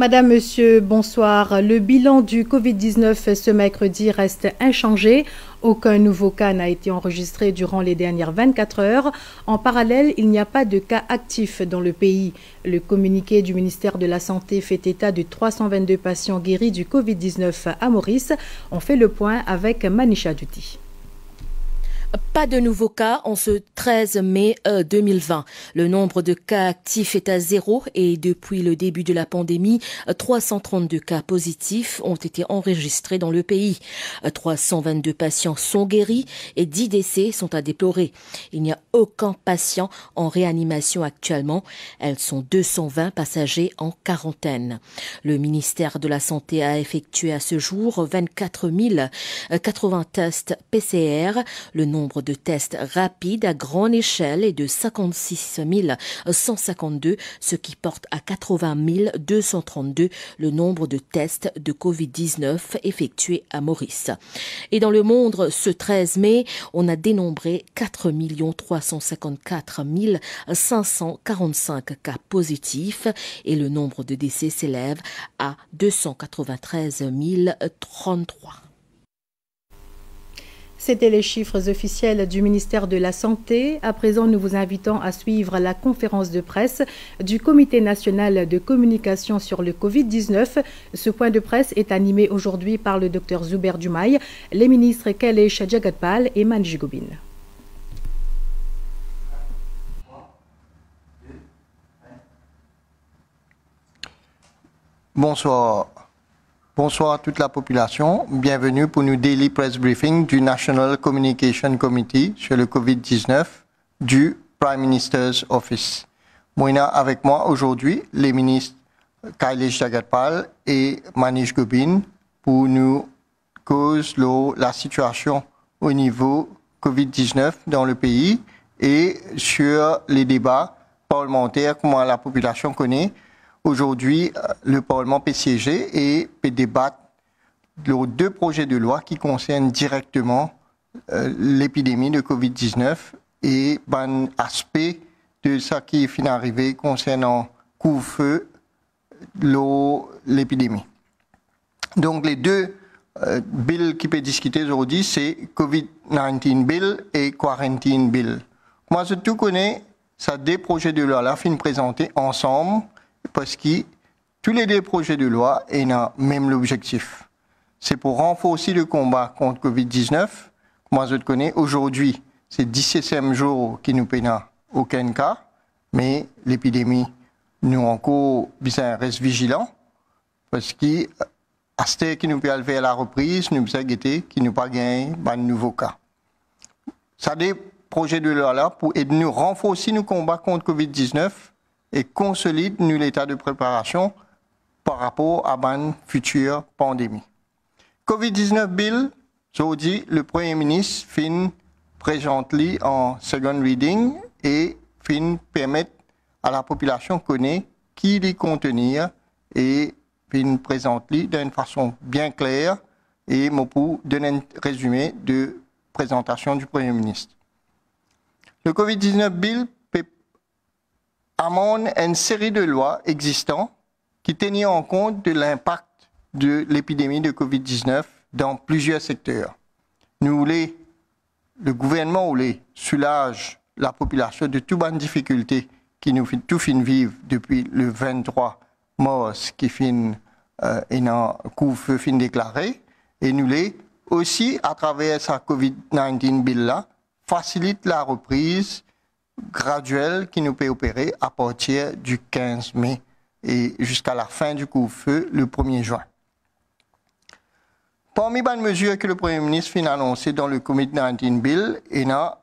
Madame, Monsieur, bonsoir. Le bilan du Covid-19 ce mercredi reste inchangé. Aucun nouveau cas n'a été enregistré durant les dernières 24 heures. En parallèle, il n'y a pas de cas actifs dans le pays. Le communiqué du ministère de la Santé fait état de 322 patients guéris du Covid-19 à Maurice. On fait le point avec Manisha Duti. Pas de nouveaux cas en ce 13 mai 2020. Euh, le nombre de cas actifs est à zéro et depuis le début de la pandémie, 332 euh, cas positifs ont été enregistrés dans le pays. 322 euh, patients sont guéris et 10 décès sont à déplorer. Il n'y a aucun patient en réanimation actuellement. Elles sont 220 passagers en quarantaine. Le ministère de la Santé a effectué à ce jour 24 080 tests PCR. Le nombre de tests rapides à grande échelle est de 56 152, ce qui porte à 80 232 le nombre de tests de Covid-19 effectués à Maurice. Et dans le monde, ce 13 mai, on a dénombré 4 354 545 cas positifs et le nombre de décès s'élève à 293 033. C'était les chiffres officiels du ministère de la Santé. À présent, nous vous invitons à suivre la conférence de presse du Comité national de communication sur le Covid-19. Ce point de presse est animé aujourd'hui par le docteur Zuber Dumay, les ministres Kelly Jagadpal et Manjigobin. Bonsoir Bonsoir à toute la population. Bienvenue pour nous Daily Press Briefing du National Communication Committee sur le COVID-19 du Prime Minister's Office. a avec moi aujourd'hui, les ministres Kailish Jagatpal et Manish Gobin pour nous cause la situation au niveau COVID-19 dans le pays et sur les débats parlementaires, comment la population connaît, Aujourd'hui, euh, le Parlement peut siéger et peut débattre de deux projets de loi qui concernent directement euh, l'épidémie de Covid-19 et un aspect de ça qui est arrivé concernant couvre-feu, l'épidémie. Donc les deux euh, bills qui peuvent discuter aujourd'hui, c'est COVID-19 bill et quarantine bill. Moi, je tout connais, ça des projets de loi là, fin présentés ensemble parce que tous les deux projets de loi ont même l'objectif. C'est pour renforcer le combat contre Covid-19. Moi, je le connais aujourd'hui, c'est 17e jour qui nous peine aucun cas, mais l'épidémie, nous encore, besoin reste vigilant, parce que à euh, ce qui nous peut à la reprise, nous besoin guettés qui nous pas gagner de nouveaux cas. Ça des projets de loi là pour nous renforcer nos combats contre Covid-19 et consolide nul état de préparation par rapport à une future pandémie. COVID-19 Bill, aujourd'hui, le Premier ministre fin présente en second reading et fin permet à la population connaître qui les contenir et fin présente d'une façon bien claire et pour donner un résumé de présentation du Premier ministre. Le COVID-19 Bill amende une série de lois existantes qui tenaient en compte de l'impact de l'épidémie de Covid-19 dans plusieurs secteurs. Nous le gouvernement voulait soulage la population de toutes les difficultés qui nous fait tout vivre depuis le 23 mars qui fin euh, et fin déclaré et nous les aussi à travers sa Covid-19 bill facilite la reprise graduelle qui nous peut opérer à partir du 15 mai et jusqu'à la fin du couvre-feu le 1er juin. Parmi les mesures que le Premier ministre a annoncé dans le COVID-19 Bill, il y a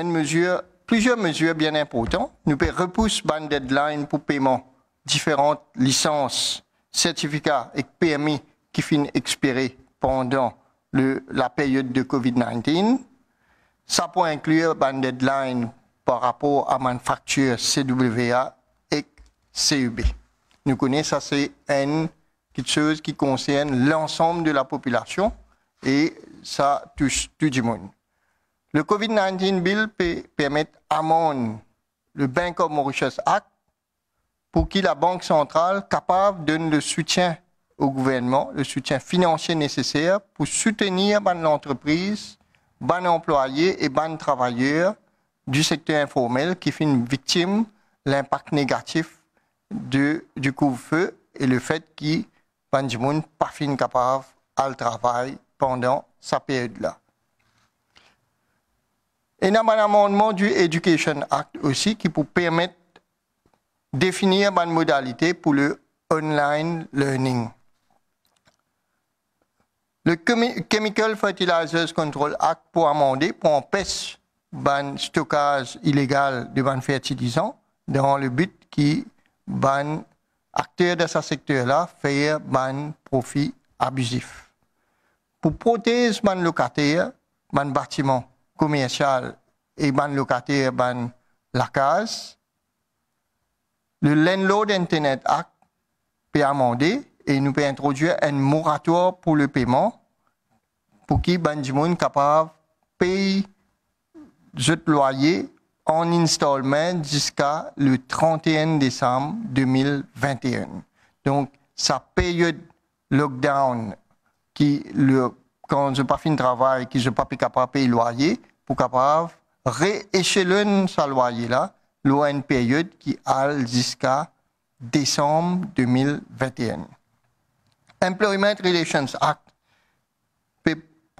une mesure, plusieurs mesures bien importantes. Nous pouvons repousser les deadline pour paiement différentes licences, certificats et permis qui finissent expirer pendant le, la période de COVID-19. Ça peut inclure les deadline par rapport à manufacture CWA et CUB. Nous connaissons ça, c'est une chose qui concerne l'ensemble de la population et ça touche tout le monde. Le COVID-19 Bill permet permettre mon le Bank of Mauritius Act pour qui la Banque centrale capable donner le soutien au gouvernement, le soutien financier nécessaire pour soutenir l'entreprise, les employés et les travailleurs du secteur informel qui fait une victime l'impact négatif de, du couvre-feu et le fait que Benjamin n'est pas capable à travail pendant sa période-là. Et il y un amendement du Education Act aussi qui pour permettre de définir une modalité pour le online learning. Le Chemical Fertilizers Control Act pour amender pour empêcher ban stockage illégal de ban fertilisant dans le but qui ban acteur de ce secteur-là faire ban profit abusif. Pour protéger ban locataire, ban bâtiment commercial et ban locataire ban la case, le Landlord Internet Act peut amender et nous peut introduire un moratoire pour le paiement pour qui ban capable payer votre de loyer en installment jusqu'à le 31 décembre 2021. Donc, sa période lockdown, qui le, quand je pas fini de travail, qui je pas capable payer loyer, pour capable rééchelonner sa loyer là, loin une période qui a jusqu'à décembre 2021. Employment Relations Act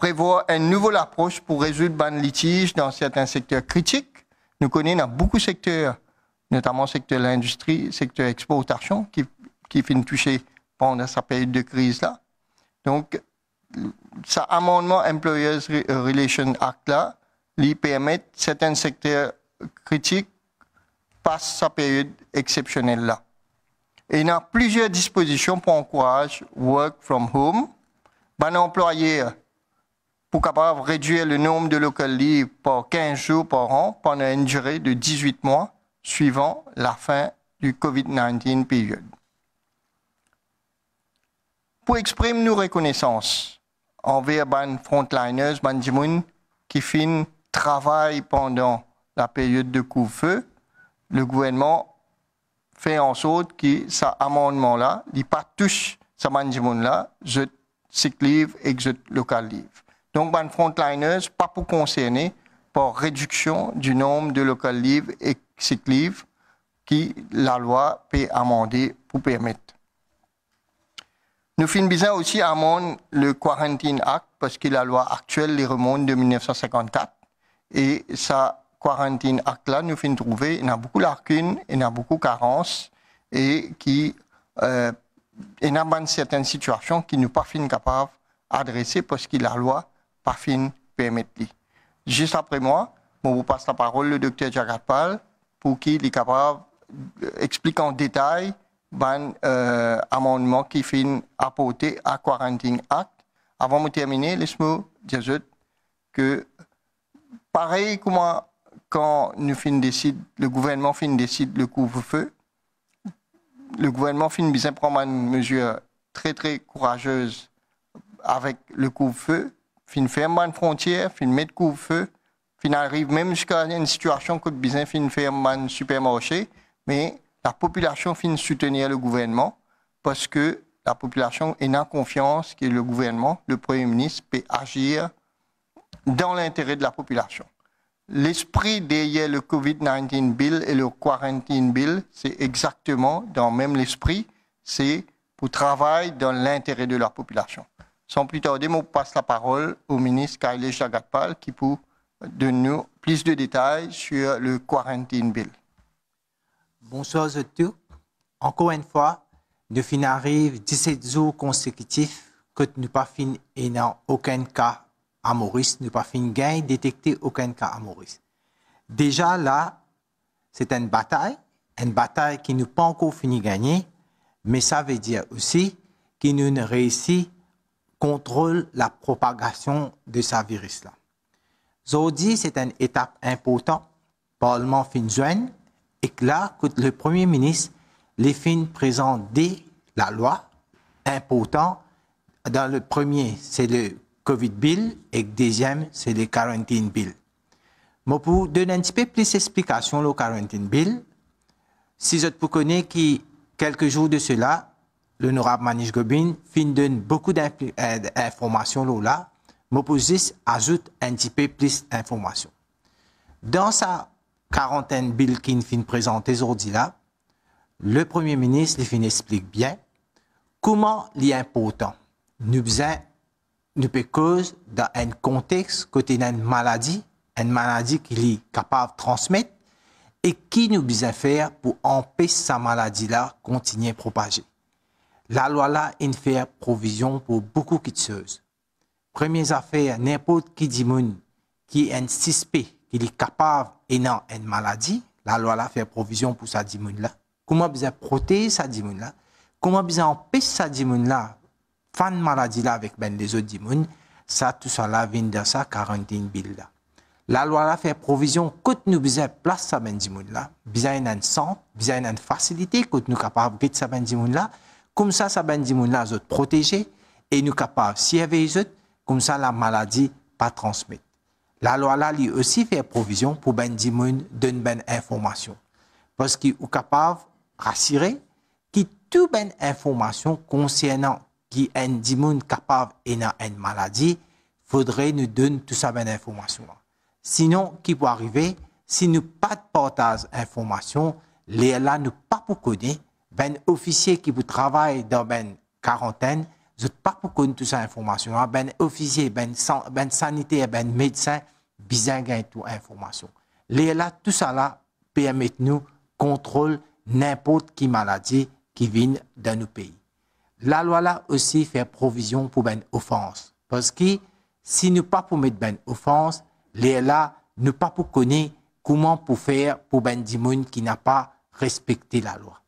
prévoit une nouvelle approche pour résoudre les litiges dans certains secteurs critiques. Nous connaissons beaucoup de secteurs, notamment le secteur de l'industrie, le secteur exportation, qui, qui finit touché pendant sa période de crise-là. Donc, cet amendement Employers Relations Act-là, lui certains secteurs critiques passent sa période exceptionnelle-là. Et il y a plusieurs dispositions pour encourager work from home. ban employé pour capable réduire le nombre de libres par 15 jours par an pendant une durée de 18 mois suivant la fin du COVID-19 période. Pour exprimer nos reconnaissances envers les frontliners, les qui fin travail pendant la période de couvre-feu, le gouvernement fait en sorte que cet amendement-là, il pas touche ce là je cycle et je local donc, ban frontliners, pas pour concerner pour réduction du nombre de local livres et sites livres qui la loi peut amender pour permettre. Nous finissons aussi amende le Quarantine Act parce que la loi actuelle les remonte de 1954 et ce Quarantine Act là nous finissons trouver il y a beaucoup de lacunes, il y a beaucoup de carences et qui euh, il y a certaines situations qui nous pas fin capables d'adresser parce que la loi pas fin permettre. Juste après moi, je vous passe la parole le docteur Jagatpal pour qu'il est capable d'expliquer euh, en détail l'amendement euh, amendement qui fin apporté à Quarantine Act. Avant de terminer, laisse-moi dire que pareil moi, quand nous fin le gouvernement fin décide le couvre-feu, le gouvernement fin bien prendre une mesure très très courageuse avec le couvre-feu, fin ferme une frontière, fin mettre couvre-feu, fin arrive même jusqu'à une situation que finit fin ferme un supermarché, mais la population fin soutenir le gouvernement parce que la population est en confiance que le gouvernement, le Premier ministre, peut agir dans l'intérêt de la population. L'esprit derrière le COVID-19 Bill et le Quarantine Bill, c'est exactement dans le même esprit, c'est pour travailler dans l'intérêt de la population. Sans plus tarder, on passe la parole au ministre Kailesh Jagatpal qui pour donne nous plus de détails sur le quarantine bill. Bonsoir à tous. Encore une fois, nous fin arrive 17 jours consécutifs que nous pas fin et aucun cas à Maurice, nous pas fin gain détecter aucun cas à Maurice. Déjà là, c'est une bataille, une bataille qui nous pas encore fini gagner, mais ça veut dire aussi qu'il nous ne réussit contrôle la propagation de ce virus-là. Aujourd'hui, c'est une étape importante le Parlement et là le Premier ministre les fins présente la loi important. Dans le premier, c'est le COVID bill et le deuxième, c'est le quarantine bill. Mais pour donner un petit peu plus d'explications, le quarantine bill, si vous connaissez connaître quelques jours de cela, l'honorable Manish Gobin fin donne beaucoup euh, d'informations là, à ajoute un petit peu plus d'informations. Dans sa quarantaine billes qu'il fin présenter aujourd'hui là, le Premier ministre fin explique bien comment est important nous besoin nous cause dans un contexte côté une maladie, une maladie qu'il est capable de transmettre et qui nous besoin faire pour empêcher sa maladie là continuer à propager. La loi-là, fait provision pour beaucoup de choses. Première affaire, n'importe qui dit qui est suspect, qui est capable et non une maladie, la loi-là fait provision pour sa dit là. Comment vous protéger sa dit là? Comment vous empêcher sa dit là? Fan maladie là avec ben les autres dit ça tout ça là vient dans sa quarantaine bill La loi là fait provision quand nous besoin place ça ben là, besoin un centre, besoin une facilité que nous capable de ça ben là comme ça, ça ben nous zot protégé et nous capables si zot, comme ça la maladie pas transmettre. La loi là lui aussi fait provision pour ben dimoun donne ben information parce qu'il est capable rassurer qui tout ben information concernant qui un dimoun capable et na une maladie faudrait nous donner tout ça ben information. Sinon qui peut arriver si nous pas de partage information, les là nous pas pour connaître ben officier qui vous travaille dans ben quarantaine, je pas pour connaître toute ces information. Hein. Ben officier, ben, san, ben ben médecin, bizarre information. Les là, tout ça là, permet nous contrôle n'importe qui maladie qui vient dans nos pays. La loi là aussi fait provision pour ben offense. Parce que si nous pas pour mettre ben offense, les là, ne pas pour connaître comment pour faire pour ben des qui n'a pas respecté la loi.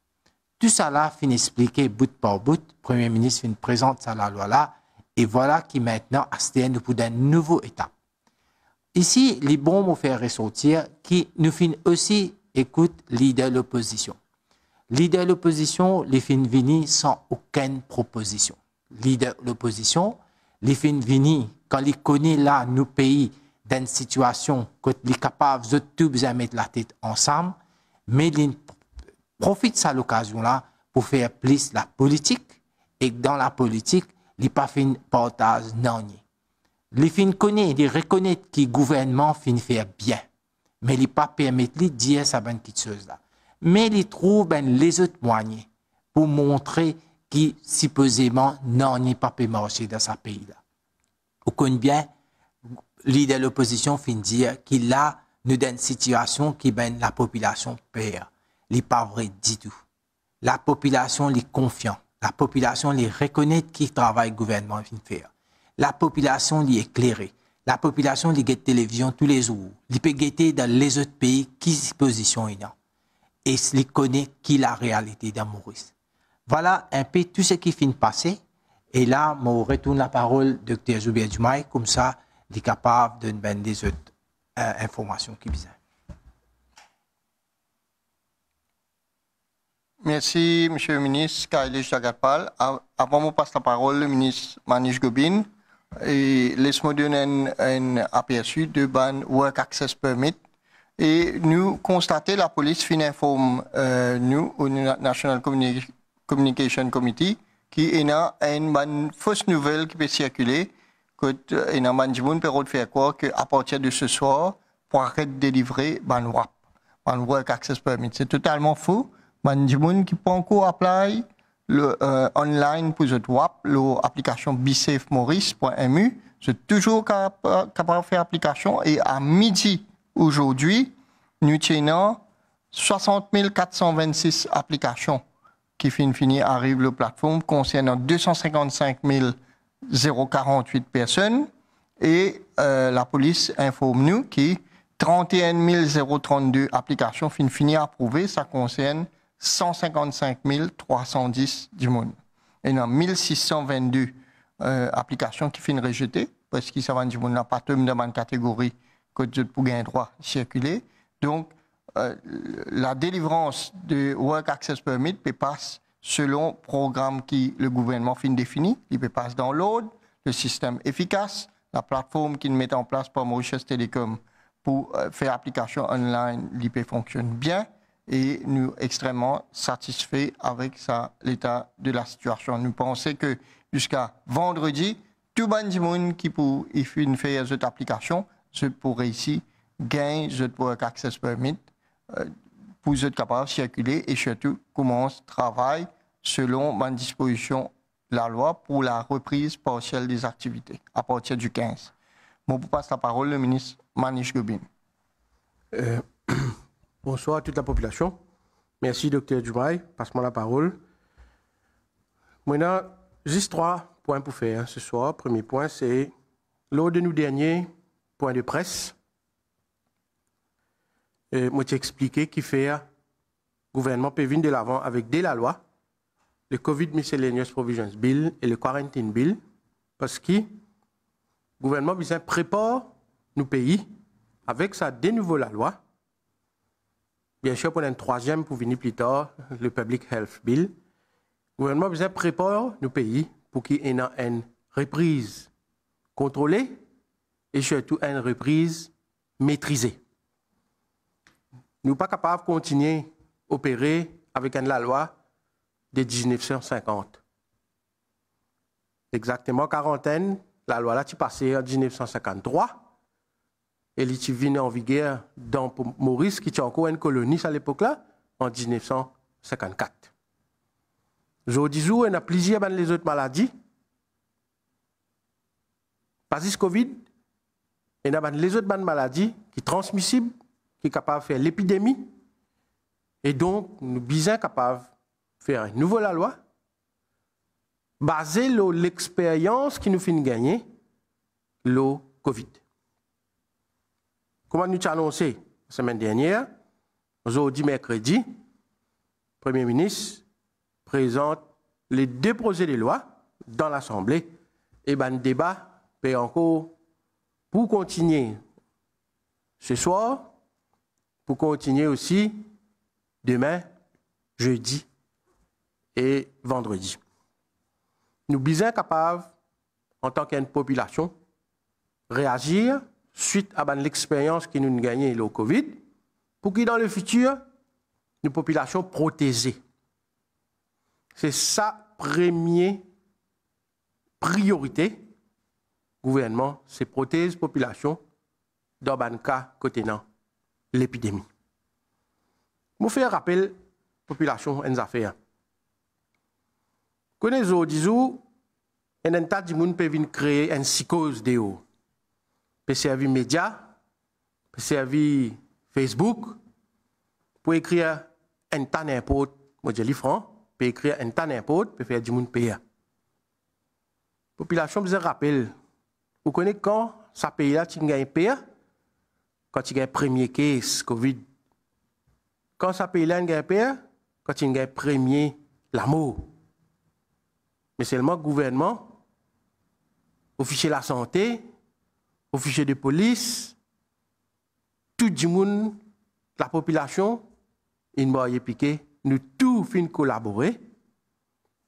Tout ça là, fin expliqué bout par bout. Premier ministre fin présente ça la loi là. Et voilà qui maintenant, ASTN pour d'un nouveau étape. Ici, les bons ont fait ressortir qui nous fin aussi écoute l'idée de l'opposition. L'idée de l'opposition, les fin vini sans aucune proposition. L'idée de l'opposition, les fin vini quand ils connaissent là nos pays dans une situation qu'ils les capables de tous mettre la tête ensemble, mais ils profite ça l'occasion là pour faire plus la politique et dans la politique, il pas fin partage non. Il connaît, il reconnaît que le gouvernement fin faire bien, mais il pas permettre de dire ça là. Mais il trouve ben, les autres moyens pour montrer qui supposément n'en est pas marcher dans sa pays là. bien bien l'idée de l'opposition fin dire qu'il a une situation qui ben la population perd li pas vrai du tout. La population les confiant. La population les reconnaît qui travaille gouvernement La population li éclairée. La population li guette télévision tous les jours. Li peut guetter dans les autres pays qui se positionnent Et li connaît qui la réalité dans Maurice. Voilà un peu tout ce qui finit passer. Et là, je retourne la parole Dr. Zoubia comme ça, il est capable de donner des autres euh, informations qui besoin. Merci, Monsieur le ministre Kailesh Jagapal. Avant de passe la parole, le ministre Manish Gobin, et laisse-moi donner un, aperçu de ban Work Access Permit. Et nous constater la police fin informe euh, nous au National Communication Committee qui a une fausse nouvelle qui peut circuler que euh, une bonne peut faire quoi que à partir de ce soir pour arrêter de délivrer ban WAP, Work Access Permit. C'est totalement faux manjimun qui peut encore appeler le euh, online pour e le l'application bsafemaurice.mu c'est toujours capable de faire application et à midi aujourd'hui nous tenons 60 426 applications qui fin arriver arrivent la plateforme concernant 255 048 personnes et euh, la police informe nous qui 31 032 applications fin fini approuvées ça concerne 155 310 du monde. Et dans 1622 euh, applications qui finissent rejetées, parce qu'ils ça va du monde n'a pas de dans catégorie que pour gagner droit circuler. Donc, euh, la délivrance de Work Access Permit peut passer selon le programme qui le gouvernement fin défini. Il peut dans l'ordre, le système efficace, la plateforme qu'il met en place par Mauritius Telecom pour euh, faire application online, l'IP fonctionne bien et nous extrêmement satisfaits avec l'état de la situation. Nous pensons que jusqu'à vendredi, tout le monde qui pour faire cette application, je pourrais ici gagner votre access permit euh, pour être capable de circuler et surtout commence travail selon ma disposition la loi pour la reprise partielle des activités à partir du 15. Moi, pour passe la parole le ministre Manish Gobin. Euh, Bonsoir à toute la population. Merci, docteur Dubaï. Passe-moi la parole. Maintenant, juste trois points pour faire hein, ce soir. Premier point, c'est lors de nos derniers points de presse, euh, moi, j'ai expliqué qui fait le euh, gouvernement peut de l'avant avec dès la loi le COVID Miscellaneous Provisions Bill et le Quarantine Bill parce que le gouvernement prépare nos pays avec sa de nouveau la loi Bien sûr, pour un troisième pour venir plus tard, le Public Health Bill. Le gouvernement besoin prépare nos pays pour qu'il y ait une reprise contrôlée et surtout une reprise maîtrisée. Nous ne sommes pas capables de continuer à opérer avec la loi de 1950. Exactement quarantaine, la loi là tu passée en 1953 venue en vigueur dans Maurice, qui était encore une coloniste à l'époque-là, en 1954. Aujourd'hui, on a plusieurs les autres maladies. pas juste Covid, on a les autres maladies qui sont transmissibles, qui sont capables de faire l'épidémie. Et donc, nous sommes capables de faire une nouvelle loi basée sur l'expérience qui nous fait gagner le Covid. Comme nous annoncé la semaine dernière, aujourd'hui mercredi, le Premier ministre présente les deux projets de loi dans l'Assemblée. Et ben, le débat peut encore pour continuer ce soir, pour continuer aussi demain, jeudi et vendredi. Nous sommes capables, en tant qu'une population, réagir suite à ben, l'expérience que nous avons gagné au Covid, pour que dans le futur, une population protégée. C'est sa première priorité, gouvernement, c'est protéger la population dans le ben, cas côté l'épidémie. Je fais un rappel, population en affaires. Connaissez-vous, disons, un tas de gens peut venir créer une psychose de haut. PCAV Média, servir Facebook, pour écrire un tas d'impôts, moi je dis franc, pour écrire un tas d'impôts, pour faire du monde payer. Population, vous rappelle, vous connaissez quand ça paye là, tu un payer, quand tu gagnes premier case Covid. Quand ça paye là, tu gagnes payer, quand tu gagnes premier l'amour. Mais seulement le gouvernement, officier de la santé, ou fichè de polis, tout di moun, la popilasyon, in mwa y epike, nou tou fin kolaborè,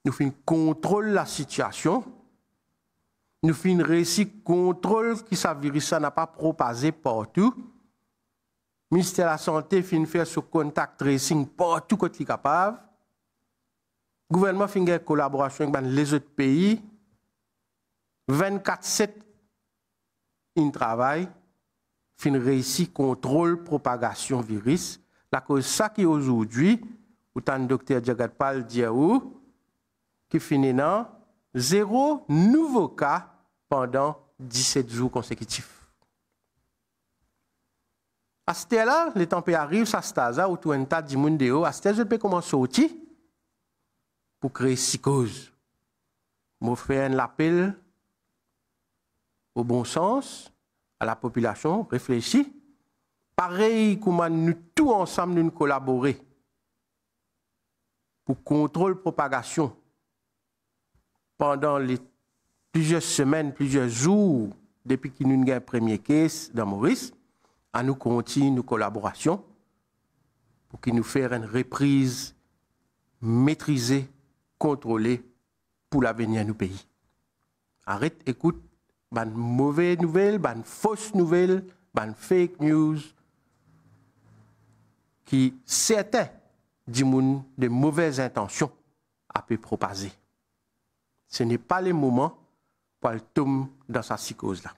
nou fin kontrol la sityasyon, nou fin resi kontrol ki sa virisa na pa propaze portou, minister la santè fin fè sou kontak resi portou kot li kapav, gouvenman fin gen kolaborasyon ban le zot peyi, 24-7 un travail fin réussi contrôle propagation virus. La cause ça qui aujourd'hui, autant le docteur Jagatpal dit qui finit dans zéro nouveau cas pendant 17 jours consécutifs. À ce là les temps arrivent, ça se hein, ou tout un tas de monde à ce je peux commencer aussi pour créer six causes. Je fais un appel au bon sens, à la population, réfléchis. Pareil, comment nous tous ensemble nous collaborer pour contrôler la propagation pendant les plusieurs semaines, plusieurs jours depuis qu'il nous a premier cas dans Maurice, à nous continuer nos collaborations pour qu'il nous fasse une reprise maîtrisée, contrôlée pour l'avenir de nos pays. Arrête, écoute, ban mauvaise nouvelle, ban fausse nouvelle, ban fake news, qui certains de mauvaises intentions à pu Ce n'est pas le moment pour le tomber dans sa psychose-là.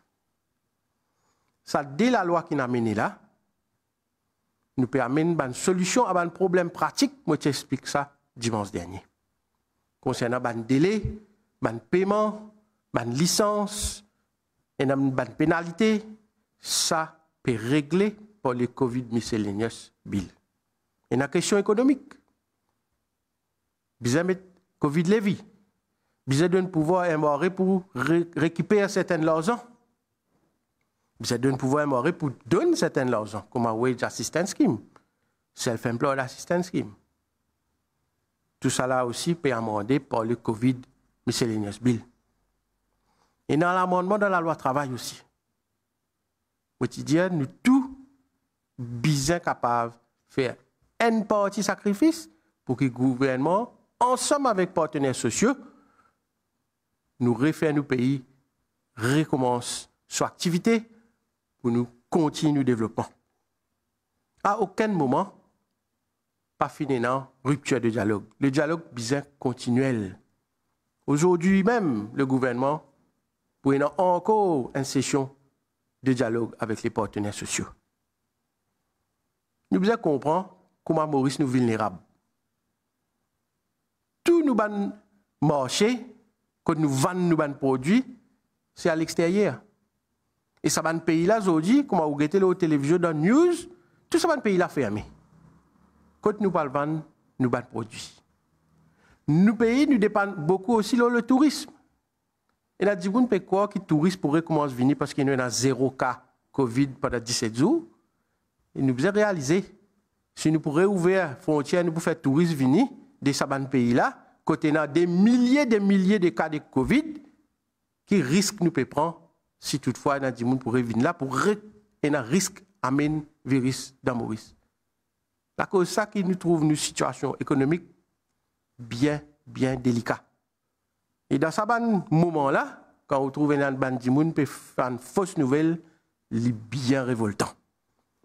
Ça, dès la loi qui nous mené là, nous permet une solution à un problème pratique. Moi, t'explique ça dimanche dernier. Concernant un délai, un paiement, une licence, et dans une pénalité, ça peut régler par le COVID miscellaneous bill. y a question économique, bize met COVID levi, bize pour récupérer pour pou certaines seten le pouvoir pouvoir MRE pour donner certaines loisirs, comme un wage assistance scheme, self-employed assistance scheme. Tout cela aussi peut amender par le COVID miscellaneous bill. Et dans l'amendement de la loi travail aussi. Quotidienne, nous tous, bien capables de faire un partie sacrifice pour que le gouvernement, ensemble avec les partenaires sociaux, nous refait nos pays, recommence son activité pour nous continuer le développement. À aucun moment, pas fini, non, rupture de dialogue. Le dialogue bien continuel. Aujourd'hui même, le gouvernement pour une encore une session de dialogue avec les partenaires sociaux. Nous devons comprendre comment Maurice nous vulnérable. Tout nous ban marché, quand nous vendons nous ban produits, c'est à l'extérieur. Et ça ban pays là aujourd'hui, comment vous regardez la télévision dans news, tout ça ban pays là fermé. Quand nous parlons nous ban produits. Nos pays nous dépendent beaucoup aussi dans le tourisme. Et la Djibouti ne peut croire que les touristes pourraient commencer à venir parce qu'il y a zéro cas Covid pendant 17 jours. Il nous faisait réaliser. Si nous pourrions ouvrir les frontières, nous pourrions faire les touristes venir de ce pays-là, côté a des milliers des milliers de cas de Covid, qui risque nous peut prendre si toutefois la pourrait venir là pour un risque le virus dans Maurice. C'est ça qui nous trouve une situation économique bien, bien délicate. Et dans ce moment-là, quand on trouve un bandimoun, peut faire une fausse nouvelle, c'est bien révoltant.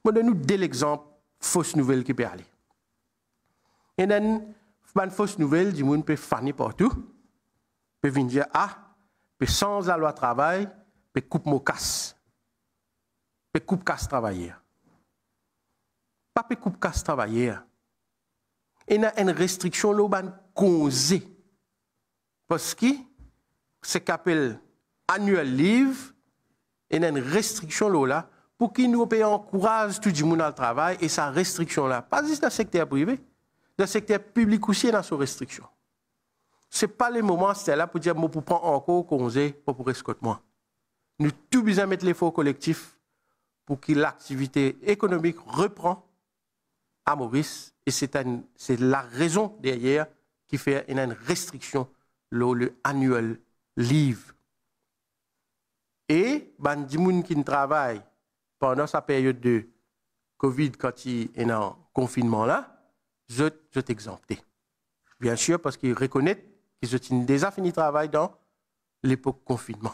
Bon, nous dès l'exemple, fausse nouvelle qui peut aller. Et dans une fausse nouvelle, du monde peut faner partout, peut venir dire ah, peut sans la loi travail, peut coupe mon casse, peut coupe casse travailler. Pas peut coupe casse travailler. Et dans une restriction, l'on va causer ce que c'est annuel livre et il y a une restriction là pour qui nous pays encourage tout e le monde à travail et sa restriction là pas juste dans le secteur privé dans le secteur public aussi dans sa restriction c'est pas le moment c'est là pour dire moi pour prendre encore congé pour pour escorte moi nous tout besoin mettre l'effort collectif pour que l'activité économique reprend à Maurice et c'est la raison derrière qui fait une restriction le annuel leave Et, ben, gens qui travaille pendant sa période de COVID, quand il est en confinement là, je, je Bien sûr, parce qu'ils reconnaissent qu'ils ont déjà fini de travail dans l'époque confinement.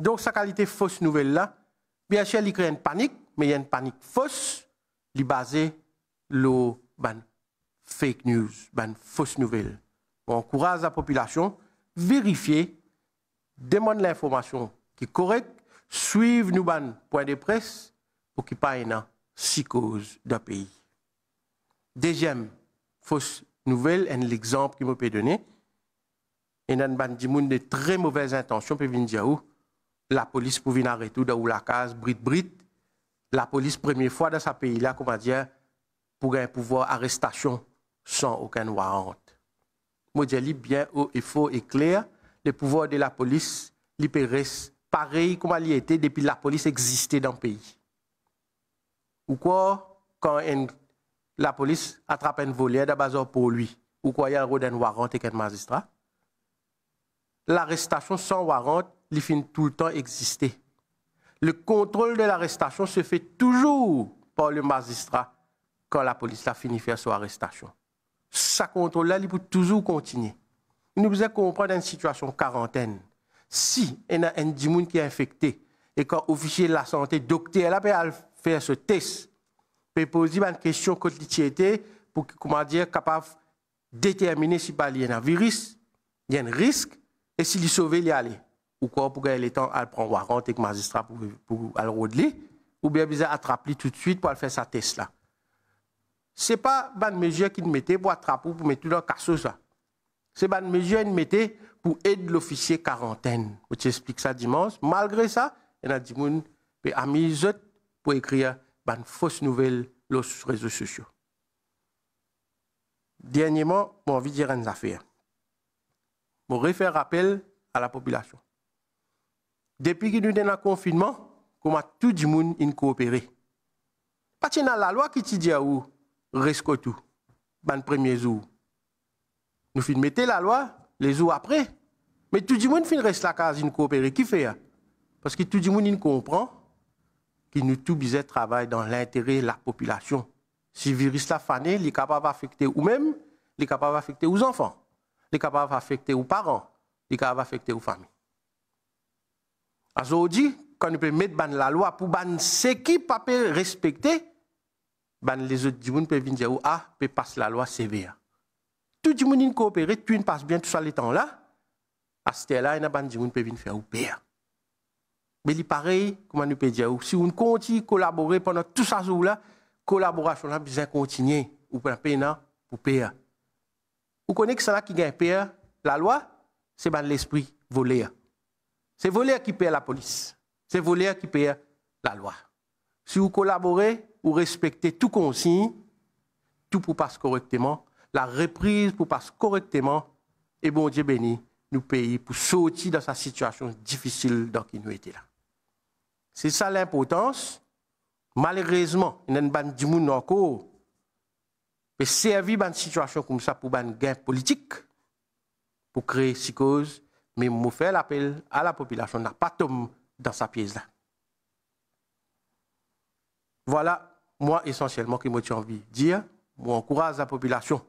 Donc, sa qualité fausse nouvelle là, bien sûr, il crée une panique, mais il y a une panique fausse, il basée fake news, ben, fausse nouvelle on encourage la population à vérifier, demander l'information qui est correcte, suivre nous ban point de presse pour qu'il n'y ait pas six causes le pays. Deuxième fausse nouvelle, un l'exemple qui me peut donner, et dans ban de très mauvaises intentions pour la police pour venir arrêter dans la case brit brit la police première fois dans ce pays là comment dire pour un pouvoir arrestation sans aucun warrant bien haut et fort et clair, le pouvoir de la police, l'IPRS, pareil comme elle était depuis la police existait dans le pays. Ou quoi, quand la police attrape un voleur, d'abord pour lui, ou quoi, il y a un warrant et un magistrat. L'arrestation sans warrant, il finit tout le temps exister. Le contrôle de l'arrestation se fait toujours par le magistrat quand la police a fini faire son arrestation ça contrôle-là, il peut toujours continuer. Nous devons comprendre une situation quarantaine. Si il y a un dimoun qui est infecté, et quand officier de la santé, docteur, là, peut faire ce test, peut poser une question quotidienne pour, comment dire, capable déterminer si il y a un virus, il y a un risque, et s'il est sauvé, il y aller. Ou quoi, pour gagner le temps, à prendre warrant avec magistrat pour, pour le rôder, ou bien il attraper tout de suite pour faire sa test là. Ce n'est pas une mesure qu'ils mettait pour attraper, pour mettre dans le ça. C'est une mesure qu'ils mettait pour aider l'officier quarantaine. Je t'explique ça dimanche. Malgré ça, il y a des gens qui ont pour écrire une fausse nouvelle sur les réseaux sociaux. Dernièrement, j'ai envie de dire une affaire. Je un appel à la population. Depuis qu'il nous a un le confinement, comment tout le monde a coopéré. Parce a la loi qui te dit où tout. ban premier jour. Nous fin mettre la loi, les jours après. Mais tout le monde fin reste la case, in coopérer. Qui fait hein? Parce que tout le monde comprend que nous tout bizarre travaille dans l'intérêt de la population. Si le virus la fané, il est capable d'affecter ou même, il est capable d'affecter aux enfants, il est capable d'affecter aux parents, il est capable d'affecter aux familles. Aujourd'hui, quand nous peut mettre la loi pour ban ce qui pas respecter, ben, les autres djiboun peuvent venir dire ah peut passer la loi sévère tout le monde coopérer tout ne passe bien tout ça le temps là à ce là il y a ban djiboun peuvent venir faire ou pire mais il pareil comment nous peut dire si on continue collaborer pendant tout ça jour là collaboration là besoin continuer ou pour pena pour vous connaissez que ça qui gagne pire la loi c'est ben l'esprit volé c'est volé qui paie la police c'est volé qui paie la loi si vous collaborez, vous respectez tout consigne, tout pour passer correctement, la reprise pour passer correctement, et bon Dieu béni, nous payons pour sortir de sa situation difficile dans nous était là. C'est ça l'importance. Malheureusement, il y a une bande monde encore mais servir une situation comme ça pour un gain politique, pour créer ces causes, mais nous faisons l'appel à la population, n'a pas tombé dans sa pièce là. Voilà, moi, essentiellement, qui me tient envie de dire, moi, encourage la population.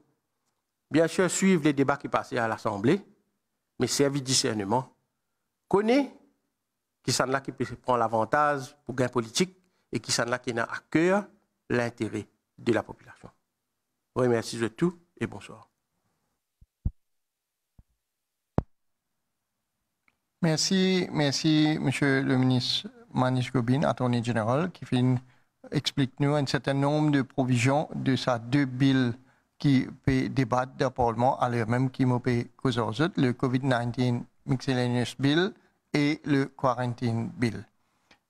Bien sûr, suivre les débats qui passent à l'Assemblée, mais servir discernement. Connaît qui sont là qui prend l'avantage pour gain politique et qui ça là qui n'a à cœur l'intérêt de la population. Oui, merci de tout et bonsoir. Merci, merci, Monsieur le ministre Manish Gobin, attorney général, qui fait une explique-nous un certain nombre de provisions de sa deux billes qui peut débattre le Parlement, l'heure même qui m'ont autres, le COVID-19 Miscellaneous Bill et le Quarantine Bill.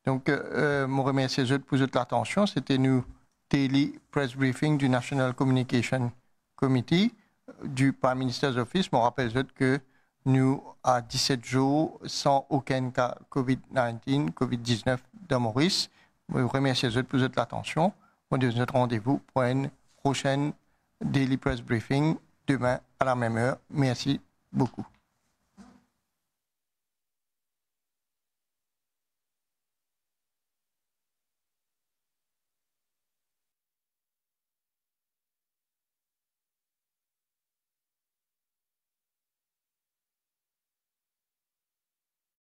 Donc, euh, je euh, remercie vous pour votre attention. C'était nous daily press briefing du National Communication Committee euh, du Prime Minister's Office. Je rappelle que nous, à 17 jours, sans aucun cas COVID-19, COVID-19 dans Maurice, je vous remercie de votre votre attention. On se notre rendez-vous pour une prochaine Daily Press Briefing demain à la même heure. Merci beaucoup.